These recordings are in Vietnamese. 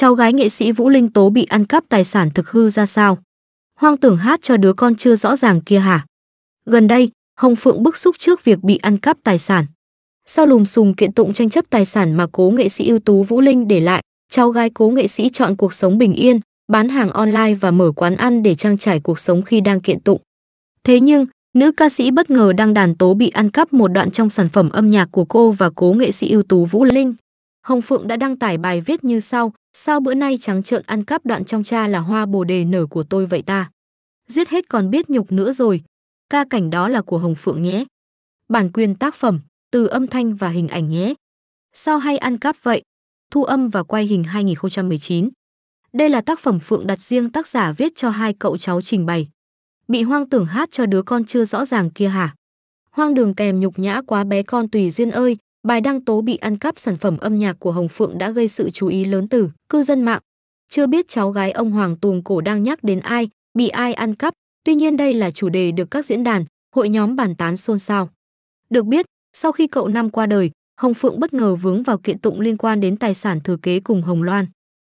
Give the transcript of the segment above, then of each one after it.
cháu gái nghệ sĩ Vũ Linh Tố bị ăn cắp tài sản thực hư ra sao? Hoang tưởng hát cho đứa con chưa rõ ràng kia hả? Gần đây, Hồng Phượng bức xúc trước việc bị ăn cắp tài sản. Sau lùm xùm kiện tụng tranh chấp tài sản mà cố nghệ sĩ ưu tú Vũ Linh để lại, cháu gái cố nghệ sĩ chọn cuộc sống bình yên, bán hàng online và mở quán ăn để trang trải cuộc sống khi đang kiện tụng. Thế nhưng, nữ ca sĩ bất ngờ đang đàn tố bị ăn cắp một đoạn trong sản phẩm âm nhạc của cô và cố nghệ sĩ ưu tú Vũ Linh. Hồng Phượng đã đăng tải bài viết như sau, sao bữa nay trắng trợn ăn cắp đoạn trong cha là hoa bồ đề nở của tôi vậy ta? Giết hết còn biết nhục nữa rồi. Ca cảnh đó là của Hồng Phượng nhé. Bản quyền tác phẩm, từ âm thanh và hình ảnh nhé. Sao hay ăn cắp vậy? Thu âm và quay hình 2019. Đây là tác phẩm Phượng đặt riêng tác giả viết cho hai cậu cháu trình bày. Bị hoang tưởng hát cho đứa con chưa rõ ràng kia hả? Hoang đường kèm nhục nhã quá bé con tùy duyên ơi, Bài đăng tố bị ăn cắp sản phẩm âm nhạc của Hồng Phượng đã gây sự chú ý lớn từ cư dân mạng. Chưa biết cháu gái ông Hoàng Tùng Cổ đang nhắc đến ai, bị ai ăn cắp, tuy nhiên đây là chủ đề được các diễn đàn, hội nhóm bàn tán xôn xao. Được biết, sau khi cậu năm qua đời, Hồng Phượng bất ngờ vướng vào kiện tụng liên quan đến tài sản thừa kế cùng Hồng Loan.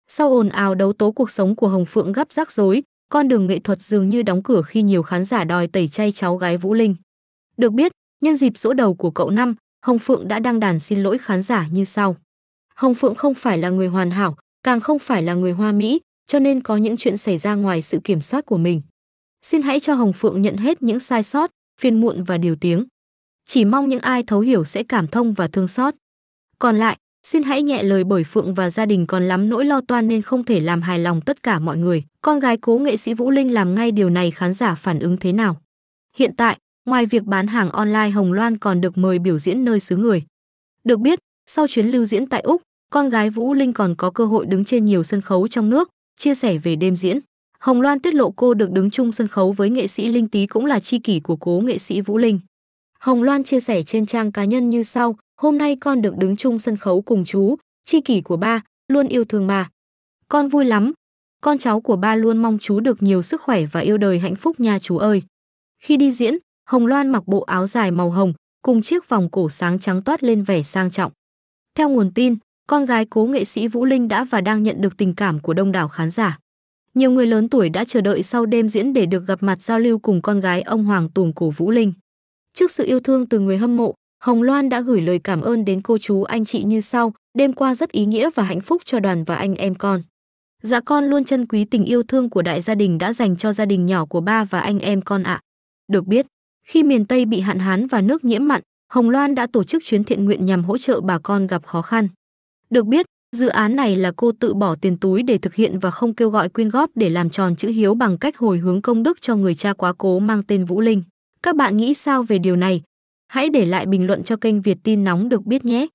Sau ồn ào đấu tố cuộc sống của Hồng Phượng gấp rắc rối, con đường nghệ thuật dường như đóng cửa khi nhiều khán giả đòi tẩy chay cháu gái Vũ Linh. Được biết, nhân dịp dỗ đầu của cậu năm, Hồng Phượng đã đăng đàn xin lỗi khán giả như sau. Hồng Phượng không phải là người hoàn hảo, càng không phải là người hoa mỹ, cho nên có những chuyện xảy ra ngoài sự kiểm soát của mình. Xin hãy cho Hồng Phượng nhận hết những sai sót, phiền muộn và điều tiếng. Chỉ mong những ai thấu hiểu sẽ cảm thông và thương xót. Còn lại, xin hãy nhẹ lời bởi Phượng và gia đình còn lắm nỗi lo toan nên không thể làm hài lòng tất cả mọi người. Con gái cố nghệ sĩ Vũ Linh làm ngay điều này khán giả phản ứng thế nào? Hiện tại, Ngoài việc bán hàng online Hồng Loan còn được mời biểu diễn nơi xứ người. Được biết, sau chuyến lưu diễn tại Úc, con gái Vũ Linh còn có cơ hội đứng trên nhiều sân khấu trong nước, chia sẻ về đêm diễn. Hồng Loan tiết lộ cô được đứng chung sân khấu với nghệ sĩ Linh Tý cũng là chi kỷ của cố nghệ sĩ Vũ Linh. Hồng Loan chia sẻ trên trang cá nhân như sau, hôm nay con được đứng chung sân khấu cùng chú, chi kỷ của ba, luôn yêu thương bà. Con vui lắm, con cháu của ba luôn mong chú được nhiều sức khỏe và yêu đời hạnh phúc nha chú ơi. Khi đi diễn, Hồng Loan mặc bộ áo dài màu hồng, cùng chiếc vòng cổ sáng trắng toát lên vẻ sang trọng. Theo nguồn tin, con gái cố nghệ sĩ Vũ Linh đã và đang nhận được tình cảm của đông đảo khán giả. Nhiều người lớn tuổi đã chờ đợi sau đêm diễn để được gặp mặt giao lưu cùng con gái ông Hoàng Tùng cổ Vũ Linh. Trước sự yêu thương từ người hâm mộ, Hồng Loan đã gửi lời cảm ơn đến cô chú anh chị như sau, đêm qua rất ý nghĩa và hạnh phúc cho đoàn và anh em con. Dạ con luôn trân quý tình yêu thương của đại gia đình đã dành cho gia đình nhỏ của ba và anh em con ạ. Được biết, khi miền Tây bị hạn hán và nước nhiễm mặn, Hồng Loan đã tổ chức chuyến thiện nguyện nhằm hỗ trợ bà con gặp khó khăn. Được biết, dự án này là cô tự bỏ tiền túi để thực hiện và không kêu gọi quyên góp để làm tròn chữ hiếu bằng cách hồi hướng công đức cho người cha quá cố mang tên Vũ Linh. Các bạn nghĩ sao về điều này? Hãy để lại bình luận cho kênh Việt Tin Nóng được biết nhé!